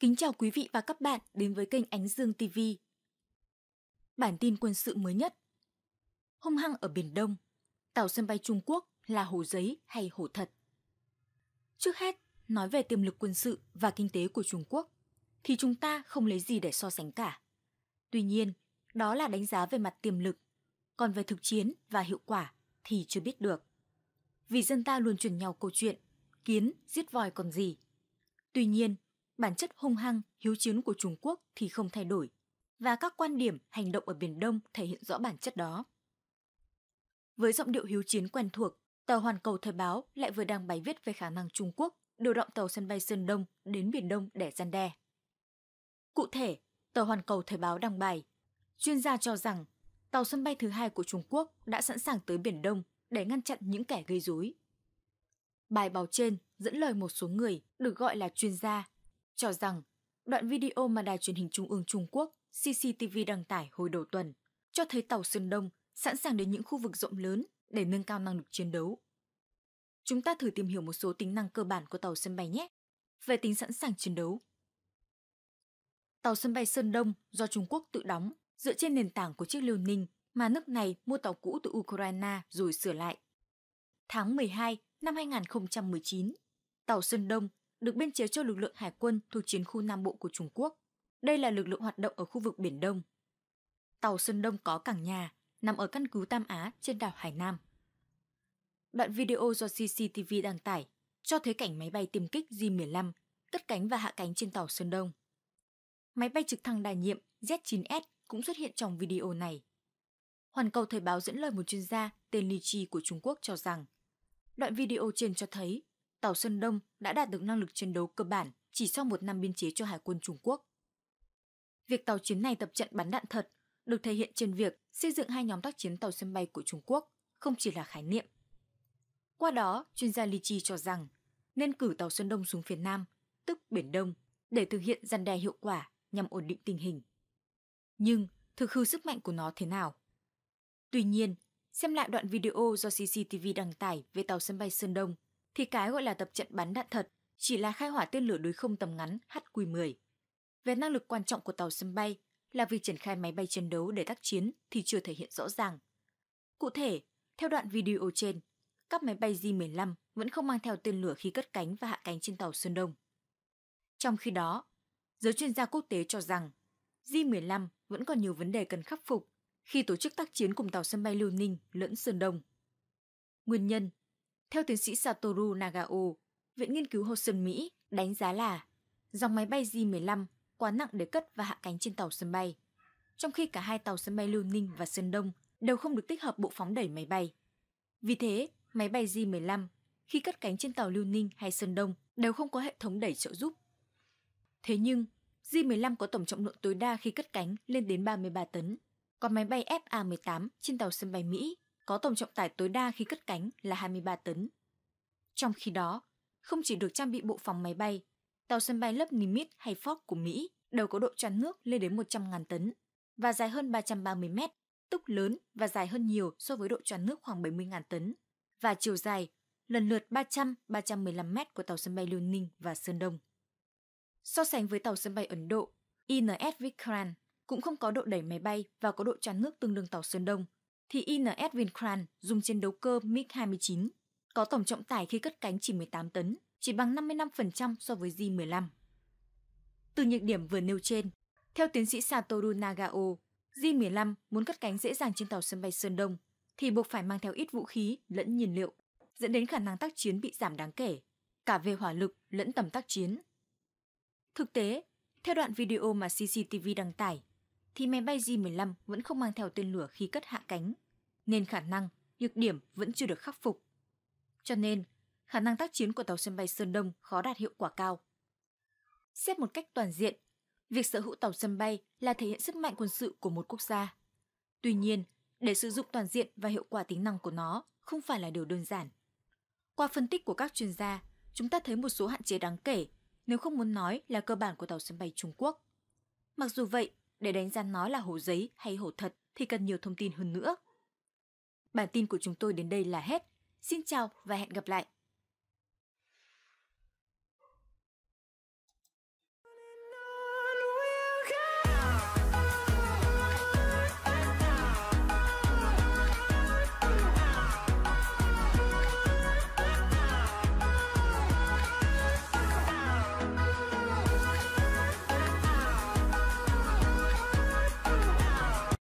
Kính chào quý vị và các bạn đến với kênh Ánh Dương TV. Bản tin quân sự mới nhất Hung hăng ở Biển Đông Tàu sân bay Trung Quốc là hồ giấy hay hồ thật? Trước hết, nói về tiềm lực quân sự và kinh tế của Trung Quốc thì chúng ta không lấy gì để so sánh cả. Tuy nhiên, đó là đánh giá về mặt tiềm lực, còn về thực chiến và hiệu quả thì chưa biết được. Vì dân ta luôn truyền nhau câu chuyện kiến giết voi còn gì. Tuy nhiên, bản chất hung hăng, hiếu chiến của Trung Quốc thì không thay đổi, và các quan điểm, hành động ở Biển Đông thể hiện rõ bản chất đó. Với giọng điệu hiếu chiến quen thuộc, tờ Hoàn Cầu Thời báo lại vừa đang bài viết về khả năng Trung Quốc điều động tàu sân bay Sơn Đông đến Biển Đông để gian đe. Cụ thể, tờ Hoàn Cầu Thời báo đăng bài, chuyên gia cho rằng tàu sân bay thứ hai của Trung Quốc đã sẵn sàng tới Biển Đông để ngăn chặn những kẻ gây rối. Bài báo trên dẫn lời một số người được gọi là chuyên gia cho rằng đoạn video mà đài truyền hình trung ương Trung Quốc CCTV đăng tải hồi đầu tuần cho thấy tàu Sơn Đông sẵn sàng đến những khu vực rộng lớn để nâng cao năng lực chiến đấu. Chúng ta thử tìm hiểu một số tính năng cơ bản của tàu sân bay nhé. Về tính sẵn sàng chiến đấu. Tàu sân bay Sơn Đông do Trung Quốc tự đóng dựa trên nền tảng của chiếc liêu ninh mà nước này mua tàu cũ từ Ukraine rồi sửa lại. Tháng 12 năm 2019, tàu Sơn Đông được biên chế cho lực lượng hải quân thuộc chiến khu Nam Bộ của Trung Quốc. Đây là lực lượng hoạt động ở khu vực Biển Đông. Tàu Sơn Đông có cảng nhà, nằm ở căn cứ Tam Á trên đảo Hải Nam. Đoạn video do CCTV đăng tải cho thấy cảnh máy bay tiêm kích J-15 cất cánh và hạ cánh trên tàu Sơn Đông. Máy bay trực thăng đa nhiệm Z-9S cũng xuất hiện trong video này. Hoàn Cầu Thời báo dẫn lời một chuyên gia tên Li Chi của Trung Quốc cho rằng đoạn video trên cho thấy Tàu Sơn Đông đã đạt được năng lực chiến đấu cơ bản chỉ sau một năm biên chế cho Hải quân Trung Quốc. Việc tàu chiến này tập trận bắn đạn thật được thể hiện trên việc xây dựng hai nhóm tác chiến tàu sân bay của Trung Quốc không chỉ là khái niệm. Qua đó, chuyên gia Li Chi cho rằng nên cử tàu Sơn Đông xuống phía Nam, tức Biển Đông, để thực hiện gian đe hiệu quả nhằm ổn định tình hình. Nhưng thực hư sức mạnh của nó thế nào? Tuy nhiên, xem lại đoạn video do CCTV đăng tải về tàu sân bay Sơn Đông thì cái gọi là tập trận bắn đạn thật chỉ là khai hỏa tên lửa đối không tầm ngắn HQ-10. Về năng lực quan trọng của tàu sân bay là việc triển khai máy bay chiến đấu để tác chiến thì chưa thể hiện rõ ràng. Cụ thể, theo đoạn video trên, các máy bay J-15 vẫn không mang theo tên lửa khi cất cánh và hạ cánh trên tàu Sơn Đông. Trong khi đó, giới chuyên gia quốc tế cho rằng J-15 vẫn còn nhiều vấn đề cần khắc phục khi tổ chức tác chiến cùng tàu sân bay Liêu Ninh lẫn Sơn Đông. Nguyên nhân theo tiến sĩ Satoru Nagao, Viện Nghiên cứu Hudson Mỹ đánh giá là dòng máy bay J-15 quá nặng để cất và hạ cánh trên tàu sân bay, trong khi cả hai tàu sân bay Liêu Ninh và Sơn Đông đều không được tích hợp bộ phóng đẩy máy bay. Vì thế, máy bay J-15 khi cất cánh trên tàu Liêu Ninh hay Sơn Đông đều không có hệ thống đẩy trợ giúp. Thế nhưng, J-15 có tổng trọng lượng tối đa khi cất cánh lên đến 33 tấn, còn máy bay FA-18 trên tàu sân bay Mỹ có tổng trọng tải tối đa khi cất cánh là 23 tấn. Trong khi đó, không chỉ được trang bị bộ phòng máy bay, tàu sân bay lớp Nimitz hay Ford của Mỹ đều có độ choán nước lên đến 100.000 tấn và dài hơn 330 mét, túc lớn và dài hơn nhiều so với độ choán nước khoảng 70.000 tấn và chiều dài lần lượt 300-315 mét của tàu sân bay Liêu Ninh và Sơn Đông. So sánh với tàu sân bay Ấn Độ, INS Vikrant cũng không có độ đẩy máy bay và có độ choán nước tương đương tàu Sơn Đông – thì INS Vincran dùng chiến đấu cơ MiG-29 có tổng trọng tải khi cất cánh chỉ 18 tấn, chỉ bằng 55% so với J-15. Từ nhược điểm vừa nêu trên, theo tiến sĩ Satoru Nagao, J-15 muốn cất cánh dễ dàng trên tàu sân bay Sơn Đông thì buộc phải mang theo ít vũ khí lẫn nhiên liệu, dẫn đến khả năng tác chiến bị giảm đáng kể, cả về hỏa lực lẫn tầm tác chiến. Thực tế, theo đoạn video mà CCTV đăng tải, thì máy bay J-15 vẫn không mang theo tên lửa khi cất hạ cánh, nên khả năng nhược điểm vẫn chưa được khắc phục. Cho nên, khả năng tác chiến của tàu sân bay Sơn Đông khó đạt hiệu quả cao. Xét một cách toàn diện, việc sở hữu tàu sân bay là thể hiện sức mạnh quân sự của một quốc gia. Tuy nhiên, để sử dụng toàn diện và hiệu quả tính năng của nó không phải là điều đơn giản. Qua phân tích của các chuyên gia, chúng ta thấy một số hạn chế đáng kể, nếu không muốn nói là cơ bản của tàu sân bay Trung Quốc. Mặc dù vậy, để đánh giá nó là hồ giấy hay hồ thật thì cần nhiều thông tin hơn nữa. Bản tin của chúng tôi đến đây là hết. Xin chào và hẹn gặp lại!